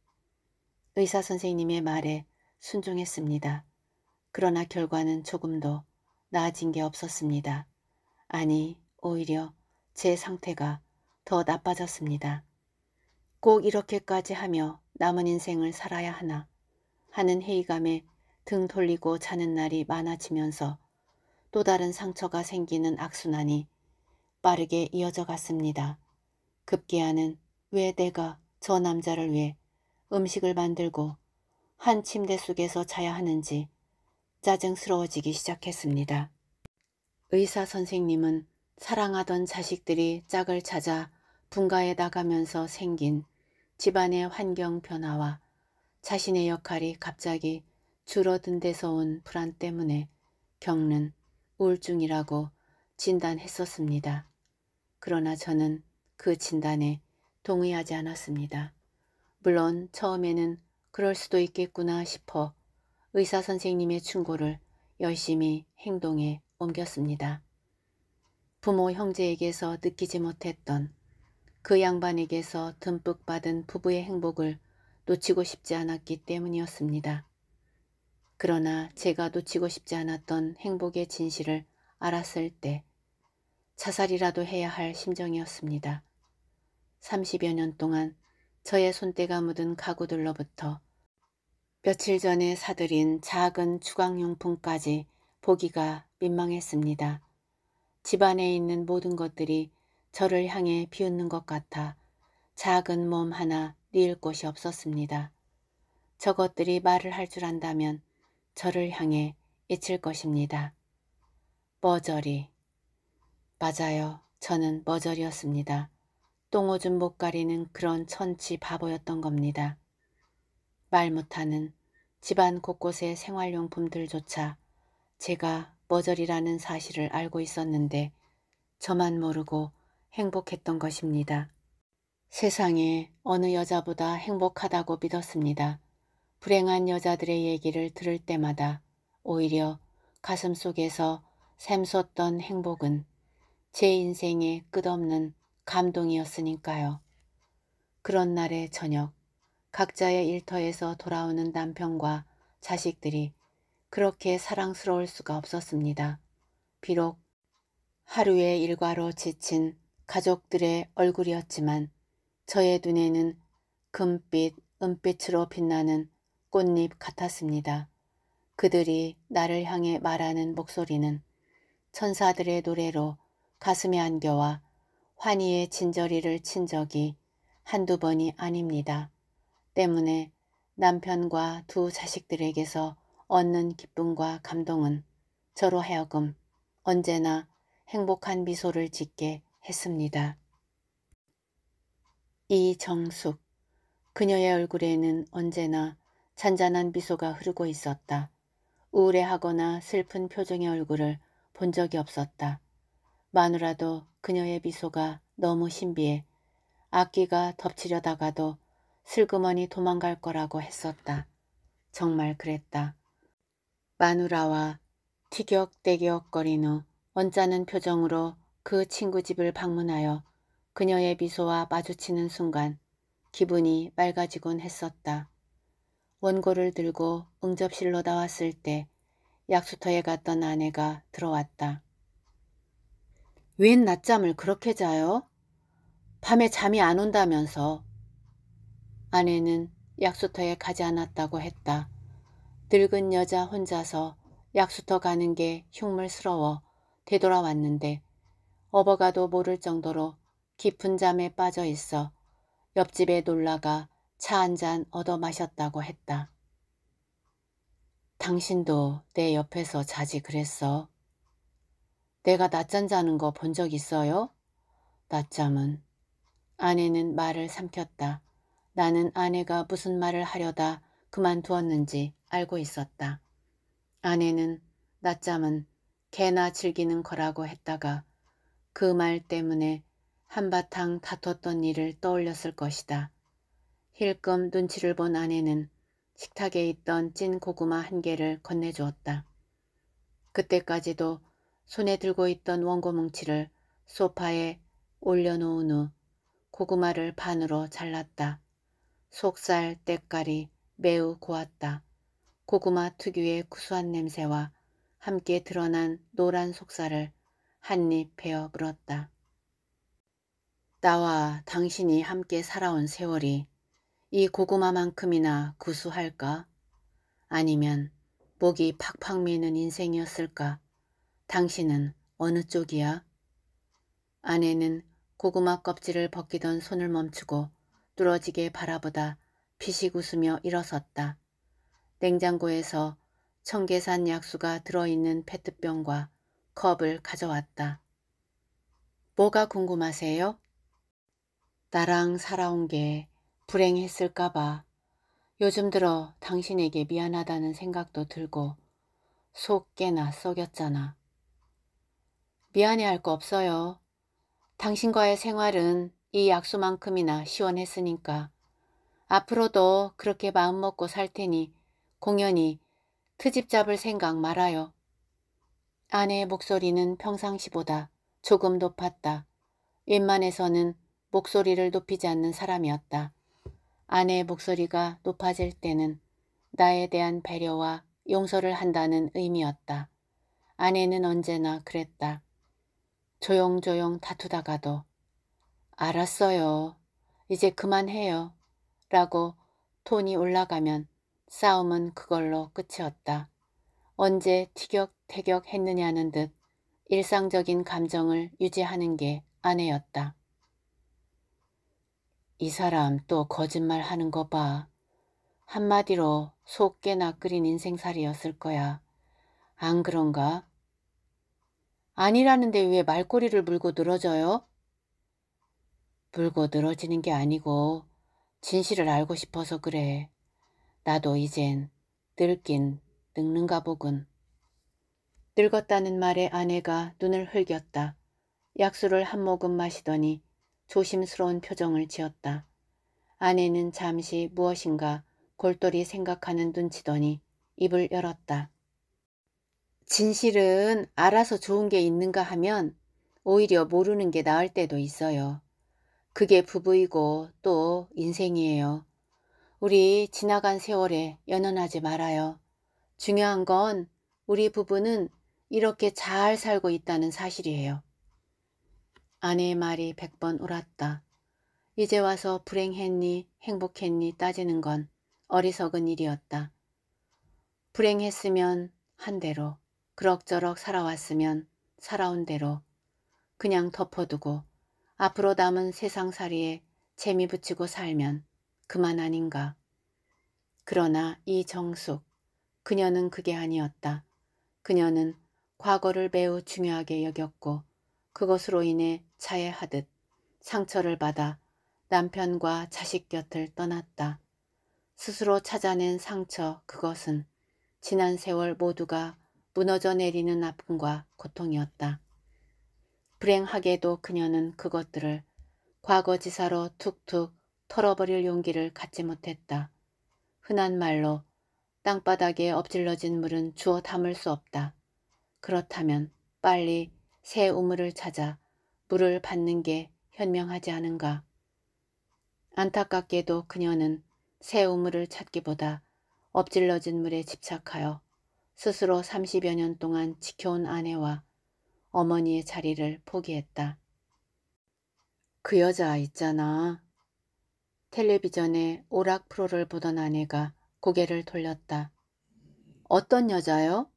의사 선생님의 말에 순종했습니다. 그러나 결과는 조금도 나아진 게 없었습니다. 아니 오히려 제 상태가 더 나빠졌습니다. 꼭 이렇게까지 하며 남은 인생을 살아야 하나 하는 회의감에 등 돌리고 자는 날이 많아지면서 또 다른 상처가 생기는 악순환이 빠르게 이어져 갔습니다. 급기야는 왜 내가 저 남자를 위해 음식을 만들고 한 침대 속에서 자야 하는지 짜증스러워지기 시작했습니다. 의사 선생님은 사랑하던 자식들이 짝을 찾아 분가에 나가면서 생긴 집안의 환경 변화와 자신의 역할이 갑자기 줄어든 데서 온 불안 때문에 겪는 우울증이라고 진단했었습니다. 그러나 저는 그 진단에 동의하지 않았습니다. 물론 처음에는 그럴 수도 있겠구나 싶어 의사 선생님의 충고를 열심히 행동에 옮겼습니다. 부모 형제에게서 느끼지 못했던 그 양반에게서 듬뿍 받은 부부의 행복을 놓치고 싶지 않았기 때문이었습니다. 그러나 제가 놓치고 싶지 않았던 행복의 진실을 알았을 때 자살이라도 해야 할 심정이었습니다. 30여 년 동안 저의 손때가 묻은 가구들로부터 며칠 전에 사들인 작은 주방용품까지 보기가 민망했습니다. 집안에 있는 모든 것들이 저를 향해 비웃는 것 같아 작은 몸 하나 뉘을 곳이 없었습니다. 저것들이 말을 할 줄 안다면 저를 향해 잊힐 것입니다. 머저리 맞아요. 저는 머저리였습니다. 똥오줌 못 가리는 그런 천치 바보였던 겁니다. 말 못하는 집안 곳곳의 생활용품들조차 제가 머저리라는 사실을 알고 있었는데 저만 모르고 행복했던 것입니다. 세상에 어느 여자보다 행복하다고 믿었습니다. 불행한 여자들의 얘기를 들을 때마다 오히려 가슴 속에서 샘솟던 행복은 제 인생의 끝없는 감동이었으니까요. 그런 날의 저녁, 각자의 일터에서 돌아오는 남편과 자식들이 그렇게 사랑스러울 수가 없었습니다. 비록 하루의 일과로 지친 가족들의 얼굴이었지만 저의 눈에는 금빛, 은빛으로 빛나는 꽃잎 같았습니다. 그들이 나를 향해 말하는 목소리는 천사들의 노래로 가슴에 안겨와 환희의 진저리를 친 적이 한두 번이 아닙니다. 때문에 남편과 두 자식들에게서 얻는 기쁨과 감동은 저로 하여금 언제나 행복한 미소를 짓게 했습니다. 이정숙 그녀의 얼굴에는 언제나 잔잔한 미소가 흐르고 있었다. 우울해하거나 슬픈 표정의 얼굴을 본 적이 없었다. 마누라도 그녀의 미소가 너무 신비해 악기가 덮치려다가도 슬그머니 도망갈 거라고 했었다. 정말 그랬다. 마누라와 티격대격거린후 언짢은 표정으로 그 친구 집을 방문하여 그녀의 미소와 마주치는 순간 기분이 맑아지곤 했었다. 원고를 들고 응접실로 나왔을 때 약수터에 갔던 아내가 들어왔다. 웬 낮잠을 그렇게 자요? 밤에 잠이 안 온다면서. 아내는 약수터에 가지 않았다고 했다. 늙은 여자 혼자서 약수터 가는 게 흉물스러워 되돌아왔는데 어버가도 모를 정도로 깊은 잠에 빠져 있어 옆집에 놀라가 차 한 잔 얻어 마셨다고 했다. 당신도 내 옆에서 자지 그랬어. 내가 낮잠 자는 거 본 적 있어요? 낮잠은. 아내는 말을 삼켰다. 나는 아내가 무슨 말을 하려다 그만두었는지 알고 있었다. 아내는 낮잠은 개나 즐기는 거라고 했다가 그말 때문에 한바탕 다퉜던 일을 떠올렸을 것이다. 힐끔 눈치를 본 아내는 식탁에 있던 찐 고구마 한 개를 건네주었다. 그때까지도 손에 들고 있던 원고 뭉치를 소파에 올려놓은 후 고구마를 반으로 잘랐다. 속살 때깔이 매우 고왔다. 고구마 특유의 구수한 냄새와 함께 드러난 노란 속살을 한입 베어 물었다. 나와 당신이 함께 살아온 세월이 이 고구마만큼이나 구수할까? 아니면 목이 팍팍 미는 인생이었을까? 당신은 어느 쪽이야? 아내는 고구마 껍질을 벗기던 손을 멈추고 뚫어지게 바라보다 피식 웃으며 일어섰다. 냉장고에서 청계산 약수가 들어있는 페트병과 컵을 가져왔다. 뭐가 궁금하세요? 나랑 살아온 게 불행했을까봐 요즘 들어 당신에게 미안하다는 생각도 들고 속 깨나 썩였잖아. 미안해할 거 없어요. 당신과의 생활은 이 약수만큼이나 시원했으니까 앞으로도 그렇게 마음먹고 살 테니 공연히 트집 잡을 생각 말아요. 아내의 목소리는 평상시보다 조금 높았다. 웬만해서는 목소리를 높이지 않는 사람이었다. 아내의 목소리가 높아질 때는 나에 대한 배려와 용서를 한다는 의미였다. 아내는 언제나 그랬다. 조용조용 다투다가도 알았어요. 이제 그만해요. 라고 톤이 올라가면 싸움은 그걸로 끝이었다. 언제 티격격 태격했느냐는 듯 일상적인 감정을 유지하는 게 아내였다. 이 사람 또 거짓말 하는 거 봐. 한마디로 속게나 그린 인생살이었을 거야. 안 그런가? 아니라는데 왜 말꼬리를 물고 늘어져요? 물고 늘어지는 게 아니고 진실을 알고 싶어서 그래. 나도 이젠 늙긴 늙는가 보군. 늙었다는 말에 아내가 눈을 흘겼다. 약수를 한 모금 마시더니 조심스러운 표정을 지었다. 아내는 잠시 무엇인가 골똘히 생각하는 눈치더니 입을 열었다. 진실은 알아서 좋은 게 있는가 하면 오히려 모르는 게 나을 때도 있어요. 그게 부부이고 또 인생이에요. 우리 지나간 세월에 연연하지 말아요. 중요한 건 우리 부부는 이렇게 잘 살고 있다는 사실이에요. 아내의 말이 백번울었다 이제 와서 불행했니 행복했니 따지는 건 어리석은 일이었다. 불행했으면 한 대로 그럭저럭 살아왔으면 살아온 대로 그냥 덮어두고 앞으로 남은 세상살이에 재미 붙이고 살면 그만 아닌가. 그러나 이 정숙, 그녀는 그게 아니었다. 그녀는 과거를 매우 중요하게 여겼고 그것으로 인해 자해하듯 상처를 받아 남편과 자식 곁을 떠났다. 스스로 찾아낸 상처 그것은 지난 세월 모두가 무너져 내리는 아픔과 고통이었다. 불행하게도 그녀는 그것들을 과거지사로 툭툭 털어버릴 용기를 갖지 못했다. 흔한 말로 땅바닥에 엎질러진 물은 주워 담을 수 없다. 그렇다면 빨리 새 우물을 찾아 물을 받는 게 현명하지 않은가. 안타깝게도 그녀는 새 우물을 찾기보다 엎질러진 물에 집착하여 스스로 30여 년 동안 지켜온 아내와 어머니의 자리를 포기했다. 그 여자 있잖아. 텔레비전에 오락 프로를 보던 아내가 고개를 돌렸다. 어떤 여자요?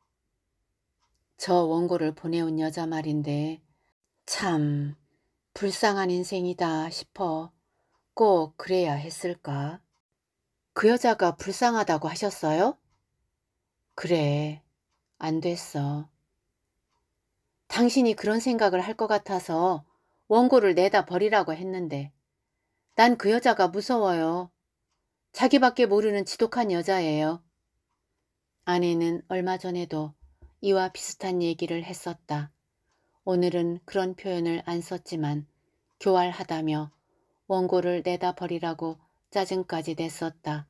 저 원고를 보내온 여자 말인데 참 불쌍한 인생이다 싶어 꼭 그래야 했을까? 그 여자가 불쌍하다고 하셨어요? 그래, 안 됐어. 당신이 그런 생각을 할 것 같아서 원고를 내다 버리라고 했는데 난 그 여자가 무서워요. 자기밖에 모르는 지독한 여자예요. 아내는 얼마 전에도 이와 비슷한 얘기를 했었다. 오늘은 그런 표현을 안 썼지만 교활하다며 원고를 내다 버리라고 짜증까지 냈었다.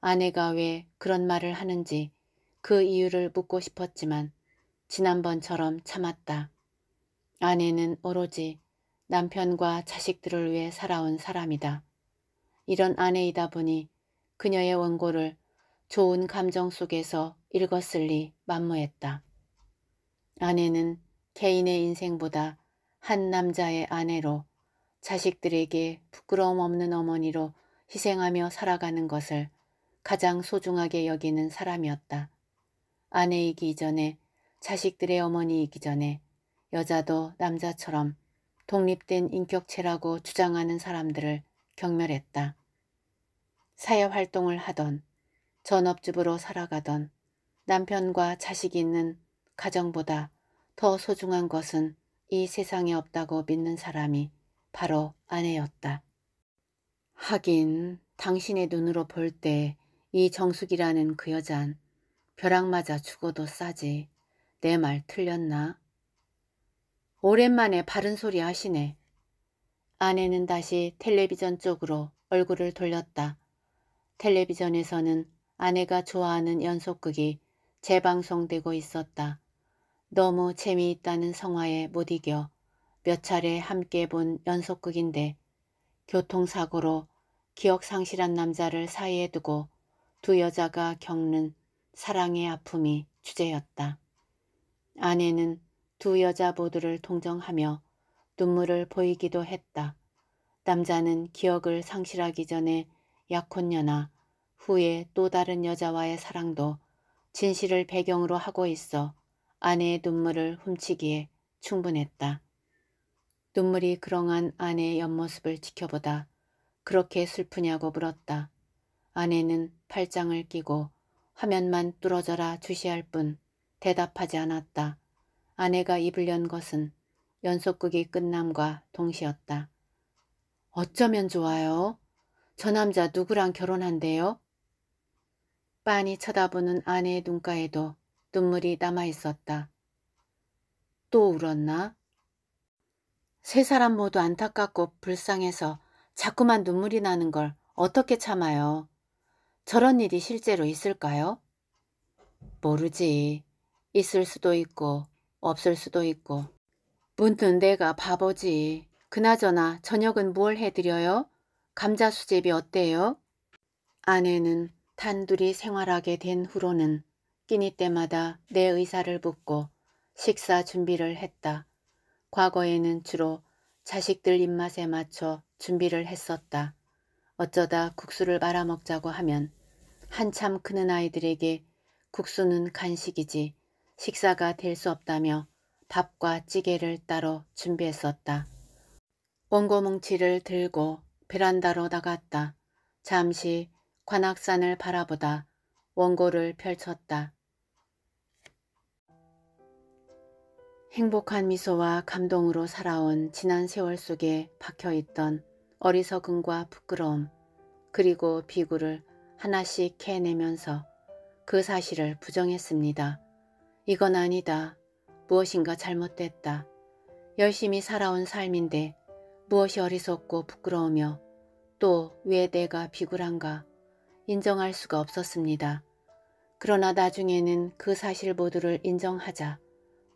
아내가 왜 그런 말을 하는지 그 이유를 묻고 싶었지만 지난번처럼 참았다. 아내는 오로지 남편과 자식들을 위해 살아온 사람이다. 이런 아내이다 보니 그녀의 원고를 좋은 감정 속에서 읽었을 리 만무했다. 아내는 개인의 인생보다 한 남자의 아내로 자식들에게 부끄러움 없는 어머니로 희생하며 살아가는 것을 가장 소중하게 여기는 사람이었다. 아내이기 이전에 자식들의 어머니이기 전에 여자도 남자처럼 독립된 인격체라고 주장하는 사람들을 경멸했다. 사회 활동을 하던 전업주부로 살아가던 남편과 자식이 있는 가정보다 더 소중한 것은 이 세상에 없다고 믿는 사람이 바로 아내였다. 하긴 당신의 눈으로 볼 때 이 정숙이라는 그 여잔 벼락 맞아 죽어도 싸지. 내 말 틀렸나? 오랜만에 바른 소리 하시네. 아내는 다시 텔레비전 쪽으로 얼굴을 돌렸다. 텔레비전에서는 아내가 좋아하는 연속극이 재방송되고 있었다. 너무 재미있다는 성화에 못 이겨 몇 차례 함께 본 연속극인데 교통사고로 기억 상실한 남자를 사이에 두고 두 여자가 겪는 사랑의 아픔이 주제였다. 아내는 두 여자 모두를 동정하며 눈물을 보이기도 했다. 남자는 기억을 상실하기 전에 약혼녀나 후에 또 다른 여자와의 사랑도 진실을 배경으로 하고 있어 아내의 눈물을 훔치기에 충분했다. 눈물이 그렁한 아내의 옆모습을 지켜보다 그렇게 슬프냐고 물었다. 아내는 팔짱을 끼고 화면만 뚫어져라 주시할 뿐 대답하지 않았다. 아내가 입을 연 것은 연속극이 끝남과 동시였다. 어쩌면 좋아요? 저 남자 누구랑 결혼한대요? 빤히 쳐다보는 아내의 눈가에도 눈물이 남아있었다. 또 울었나? 세 사람 모두 안타깝고 불쌍해서 자꾸만 눈물이 나는 걸 어떻게 참아요? 저런 일이 실제로 있을까요? 모르지. 있을 수도 있고 없을 수도 있고. 문득 내가 바보지. 그나저나 저녁은 뭘 해드려요? 감자 수제비 어때요? 아내는 단둘이 생활하게 된 후로는 끼니 때마다 내 의사를 붙고 식사 준비를 했다. 과거에는 주로 자식들 입맛에 맞춰 준비를 했었다. 어쩌다 국수를 말아먹자고 하면 한참 크는 아이들에게 국수는 간식이지 식사가 될 수 없다며 밥과 찌개를 따로 준비했었다. 원고뭉치를 들고 베란다로 나갔다. 잠시 관악산을 바라보다 원고를 펼쳤다. 행복한 미소와 감동으로 살아온 지난 세월 속에 박혀있던 어리석음과 부끄러움 그리고 비굴을 하나씩 캐내면서 그 사실을 부정했습니다. 이건 아니다. 무엇인가 잘못됐다. 열심히 살아온 삶인데 무엇이 어리석고 부끄러우며 또 왜 내가 비굴한가 인정할 수가 없었습니다. 그러나 나중에는 그 사실 모두를 인정하자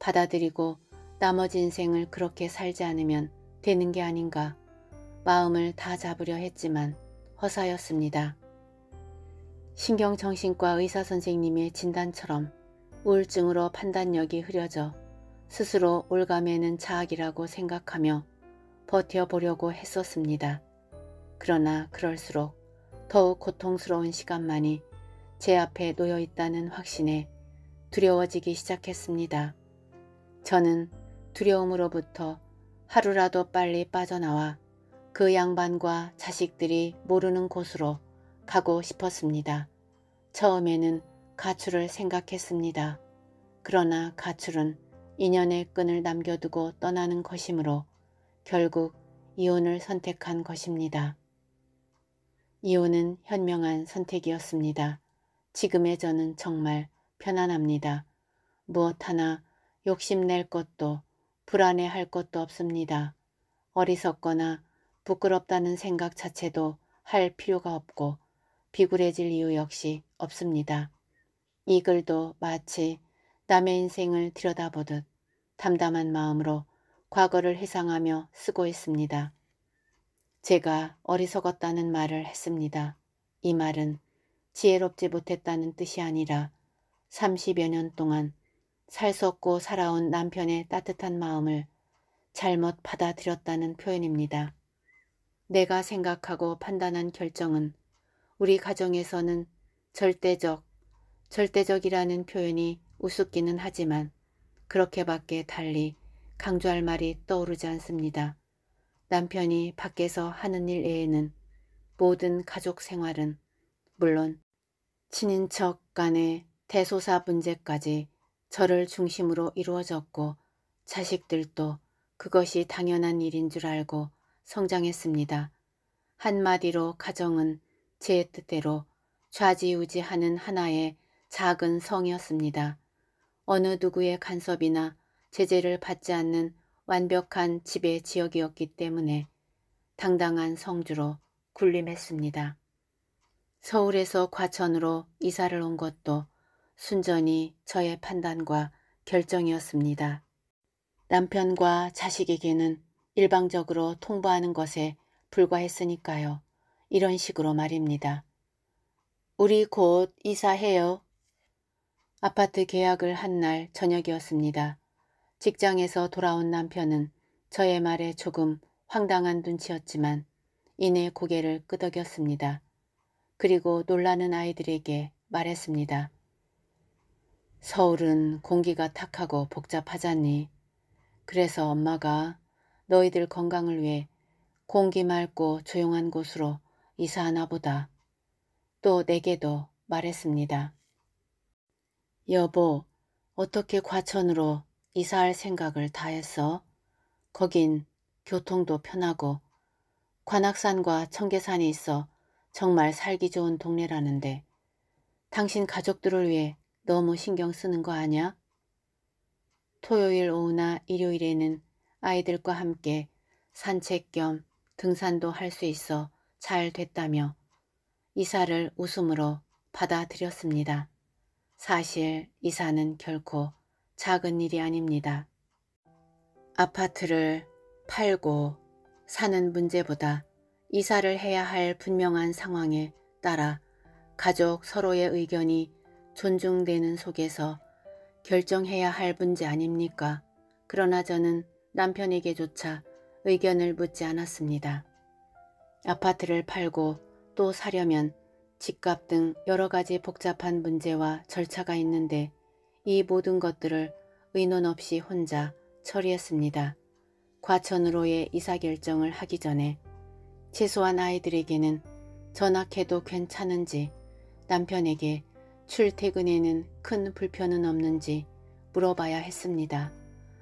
받아들이고 나머지 인생을 그렇게 살지 않으면 되는 게 아닌가 마음을 다 잡으려 했지만 허사였습니다. 신경정신과 의사선생님의 진단처럼 우울증으로 판단력이 흐려져 스스로 올가에는 자학이라고 생각하며 버텨보려고 했었습니다. 그러나 그럴수록 더욱 고통스러운 시간만이 제 앞에 놓여 있다는 확신에 두려워지기 시작했습니다. 저는 두려움으로부터 하루라도 빨리 빠져나와 그 양반과 자식들이 모르는 곳으로 가고 싶었습니다. 처음에는 가출을 생각했습니다. 그러나 가출은 인연의 끈을 남겨두고 떠나는 것이므로 결국 이혼을 선택한 것입니다. 이유는 현명한 선택이었습니다. 지금의 저는 정말 편안합니다. 무엇 하나 욕심낼 것도 불안해할 것도 없습니다. 어리석거나 부끄럽다는 생각 자체도 할 필요가 없고 비굴해질 이유 역시 없습니다. 이 글도 마치 남의 인생을 들여다보듯 담담한 마음으로 과거를 회상하며 쓰고 있습니다. 제가 어리석었다는 말을 했습니다. 이 말은 지혜롭지 못했다는 뜻이 아니라 30여 년 동안 살섞고 살아온 남편의 따뜻한 마음을 잘못 받아들였다는 표현입니다. 내가 생각하고 판단한 결정은 우리 가정에서는 절대적, 절대적이라는 표현이 우습기는 하지만 그렇게밖에 달리 강조할 말이 떠오르지 않습니다. 남편이 밖에서 하는 일 외에는 모든 가족 생활은 물론 친인척 간의 대소사 문제까지 저를 중심으로 이루어졌고 자식들도 그것이 당연한 일인 줄 알고 성장했습니다. 한마디로 가정은 제 뜻대로 좌지우지하는 하나의 작은 성이었습니다. 어느 누구의 간섭이나 제재를 받지 않는 완벽한 지배 지역이었기 때문에 당당한 성주로 군림했습니다. 서울에서 과천으로 이사를 온 것도 순전히 저의 판단과 결정이었습니다. 남편과 자식에게는 일방적으로 통보하는 것에 불과했으니까요. 이런 식으로 말입니다. 우리 곧 이사해요. 아파트 계약을 한 날 저녁이었습니다. 직장에서 돌아온 남편은 저의 말에 조금 황당한 눈치였지만 이내 고개를 끄덕였습니다. 그리고 놀라는 아이들에게 말했습니다. 서울은 공기가 탁하고 복잡하잖니. 그래서 엄마가 너희들 건강을 위해 공기 맑고 조용한 곳으로 이사하나 보다. 또 내게도 말했습니다. 여보, 어떻게 과천으로 이사할 생각을 다했어 거긴 교통도 편하고 관악산과 청계산이 있어 정말 살기 좋은 동네라는데 당신 가족들을 위해 너무 신경 쓰는 거 아냐? 토요일 오후나 일요일에는 아이들과 함께 산책 겸 등산도 할 수 있어 잘 됐다며 이사를 웃음으로 받아들였습니다. 사실 이사는 결코 작은 일이 아닙니다. 아파트를 팔고 사는 문제보다 이사를 해야 할 분명한 상황에 따라 가족 서로의 의견이 존중되는 속에서 결정해야 할 문제 아닙니까? 그러나 저는 남편에게조차 의견을 묻지 않았습니다. 아파트를 팔고 또 사려면 집값 등 여러 가지 복잡한 문제와 절차가 있는데 이 모든 것들을 의논 없이 혼자 처리했습니다. 과천으로의 이사 결정을 하기 전에 최소한 아이들에게는 전학해도 괜찮은지 남편에게 출퇴근에는 큰 불편은 없는지 물어봐야 했습니다.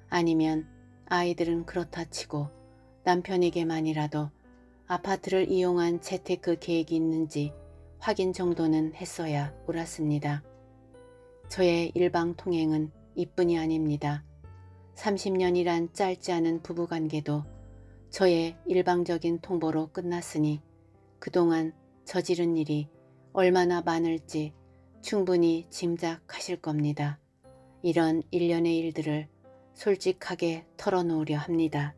아니면 아이들은 그렇다 치고 남편에게만이라도 아파트를 이용한 재테크 계획이 있는지 확인 정도는 했어야 옳았습니다. 저의 일방 통행은 이뿐이 아닙니다. 30년이란 짧지 않은 부부관계도 저의 일방적인 통보로 끝났으니 그동안 저지른 일이 얼마나 많을지 충분히 짐작하실 겁니다. 이런 일련의 일들을 솔직하게 털어놓으려 합니다.